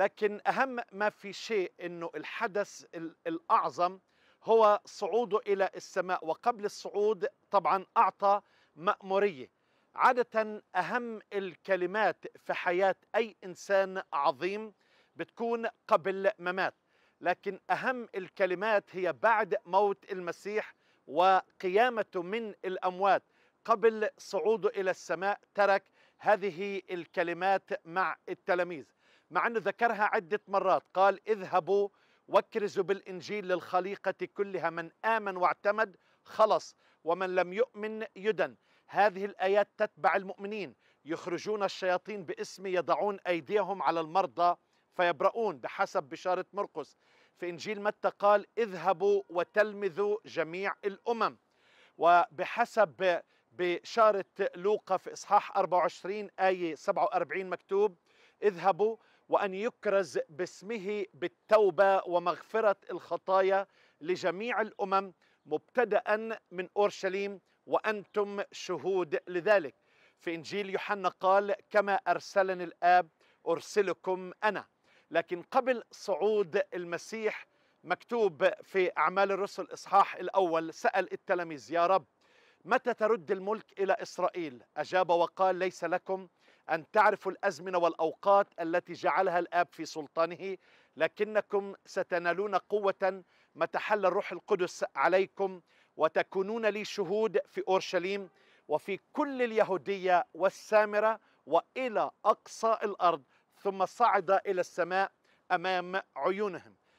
لكن أهم ما في شيء أنه الحدث الأعظم هو صعوده إلى السماء وقبل الصعود طبعا أعطى مأمورية عادة أهم الكلمات في حياة أي إنسان عظيم بتكون قبل ممات لكن أهم الكلمات هي بعد موت المسيح وقيامته من الأموات قبل صعوده إلى السماء ترك هذه الكلمات مع التلاميذ مع أنه ذكرها عدة مرات قال اذهبوا واكرزوا بالإنجيل للخليقة كلها من آمن واعتمد خلص ومن لم يؤمن يدن هذه الآيات تتبع المؤمنين يخرجون الشياطين باسمي يضعون أيديهم على المرضى فيبرؤون بحسب بشارة مرقس في إنجيل متى قال اذهبوا وتلمذوا جميع الأمم وبحسب بشارة لوقا في إصحاح 24 آية 47 مكتوب اذهبوا وأن يكرز باسمه بالتوبة ومغفرة الخطايا لجميع الأمم مبتدأ من أورشليم وأنتم شهود لذلك في إنجيل يوحنا قال كما أرسلني الآب أرسلكم أنا لكن قبل صعود المسيح مكتوب في أعمال الرسل إصحاح الأول سأل التلاميذ يا رب متى ترد الملك إلى إسرائيل أجاب وقال ليس لكم أن تعرفوا الأزمنة والأوقات التي جعلها الآب في سلطانه لكنكم ستنالون قوة متى حل الروح القدس عليكم وتكونون لي شهود في أورشليم وفي كل اليهودية والسامرة وإلى أقصى الأرض ثم صعد إلى السماء أمام عيونهم